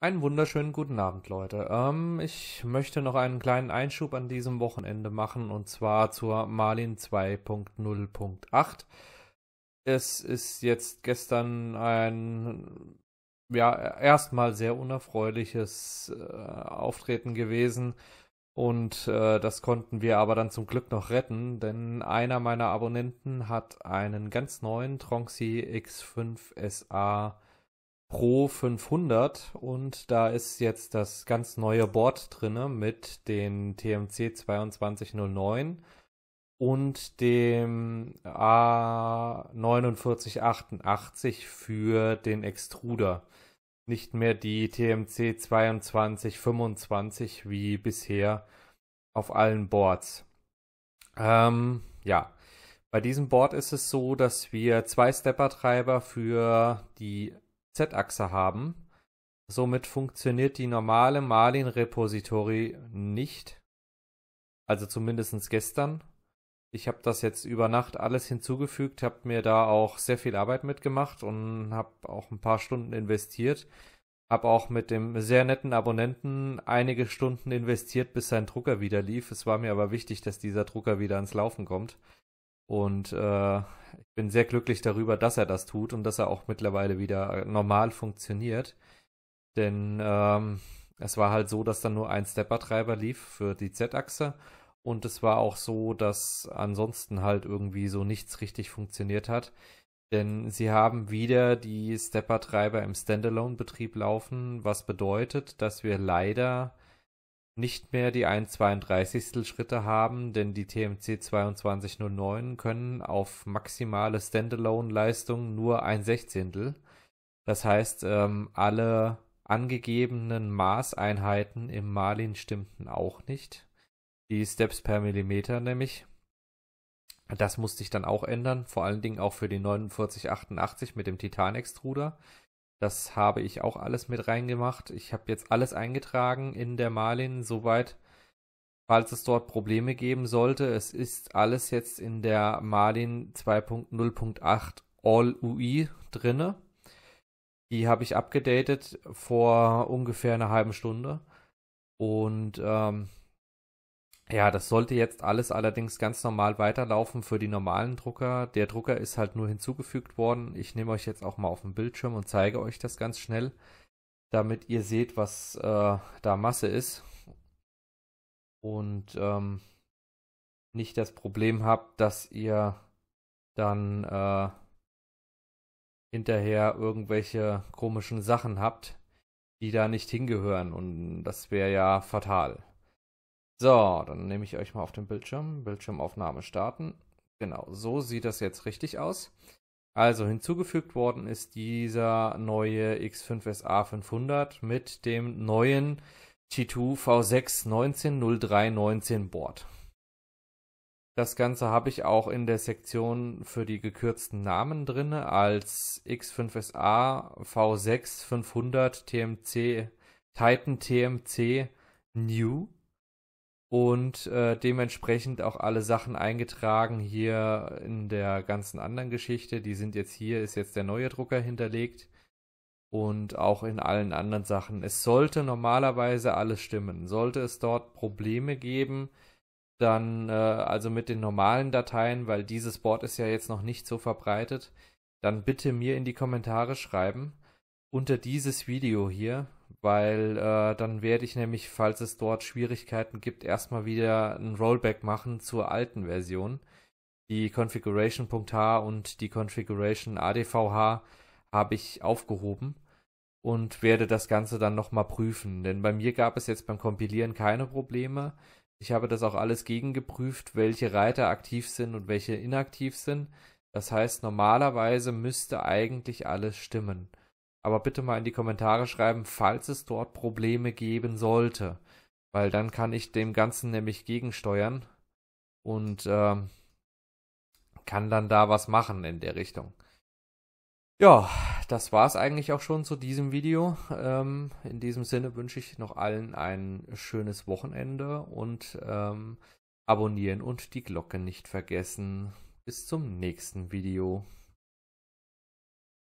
Einen wunderschönen guten Abend, Leute. Ähm, ich möchte noch einen kleinen Einschub an diesem Wochenende machen und zwar zur Marlin 2.0.8. Es ist jetzt gestern ein ja erstmal sehr unerfreuliches äh, Auftreten gewesen und äh, das konnten wir aber dann zum Glück noch retten, denn einer meiner Abonnenten hat einen ganz neuen Tronxy X5 SA Pro 500 und da ist jetzt das ganz neue Board drinne mit den TMC 2209 und dem A4988 für den Extruder. Nicht mehr die TMC 2225 wie bisher auf allen Boards. Ähm, ja, bei diesem Board ist es so, dass wir zwei Stepper-Treiber für die Z-Achse haben. Somit funktioniert die normale Marlin-Repository nicht. Also zumindest gestern. Ich habe das jetzt über Nacht alles hinzugefügt, habe mir da auch sehr viel Arbeit mitgemacht und habe auch ein paar Stunden investiert. Habe auch mit dem sehr netten Abonnenten einige Stunden investiert, bis sein Drucker wieder lief. Es war mir aber wichtig, dass dieser Drucker wieder ans Laufen kommt. Und äh, ich bin sehr glücklich darüber, dass er das tut und dass er auch mittlerweile wieder äh, normal funktioniert. Denn ähm, es war halt so, dass dann nur ein Stepper-Treiber lief für die Z-Achse. Und es war auch so, dass ansonsten halt irgendwie so nichts richtig funktioniert hat. Denn sie haben wieder die Stepper-Treiber im Standalone-Betrieb laufen, was bedeutet, dass wir leider nicht mehr die 1,32 Schritte haben, denn die TMC 2209 können auf maximale Standalone-Leistung nur 1,16. Das heißt, ähm, alle angegebenen Maßeinheiten im Marlin stimmten auch nicht. Die Steps per Millimeter nämlich. Das musste ich dann auch ändern, vor allen Dingen auch für die 4988 mit dem Titanextruder. Das habe ich auch alles mit reingemacht. Ich habe jetzt alles eingetragen in der Marlin, soweit, falls es dort Probleme geben sollte. Es ist alles jetzt in der Marlin 2.0.8 All UI drinne. Die habe ich abgedatet vor ungefähr einer halben Stunde. Und ähm, ja, das sollte jetzt alles allerdings ganz normal weiterlaufen für die normalen Drucker. Der Drucker ist halt nur hinzugefügt worden. Ich nehme euch jetzt auch mal auf den Bildschirm und zeige euch das ganz schnell, damit ihr seht, was äh, da Masse ist. Und ähm, nicht das Problem habt, dass ihr dann äh, hinterher irgendwelche komischen Sachen habt, die da nicht hingehören. Und das wäre ja fatal. So, dann nehme ich euch mal auf den Bildschirm. Bildschirmaufnahme starten. Genau, so sieht das jetzt richtig aus. Also hinzugefügt worden ist dieser neue X5SA 500 mit dem neuen T2 V6 190319 Board. Das Ganze habe ich auch in der Sektion für die gekürzten Namen drin als X5SA V6 500 TMC Titan TMC New und äh, dementsprechend auch alle Sachen eingetragen hier in der ganzen anderen Geschichte. Die sind jetzt hier, ist jetzt der neue Drucker hinterlegt und auch in allen anderen Sachen. Es sollte normalerweise alles stimmen. Sollte es dort Probleme geben, dann äh, also mit den normalen Dateien, weil dieses Board ist ja jetzt noch nicht so verbreitet, dann bitte mir in die Kommentare schreiben unter dieses Video hier weil äh, dann werde ich nämlich, falls es dort Schwierigkeiten gibt, erstmal wieder ein Rollback machen zur alten Version. Die Configuration.h und die Configuration ADVH habe ich aufgehoben und werde das Ganze dann nochmal prüfen. Denn bei mir gab es jetzt beim Kompilieren keine Probleme. Ich habe das auch alles gegengeprüft, welche Reiter aktiv sind und welche inaktiv sind. Das heißt, normalerweise müsste eigentlich alles stimmen aber bitte mal in die Kommentare schreiben, falls es dort Probleme geben sollte. Weil dann kann ich dem Ganzen nämlich gegensteuern und äh, kann dann da was machen in der Richtung. Ja, das war es eigentlich auch schon zu diesem Video. Ähm, in diesem Sinne wünsche ich noch allen ein schönes Wochenende und ähm, abonnieren und die Glocke nicht vergessen. Bis zum nächsten Video.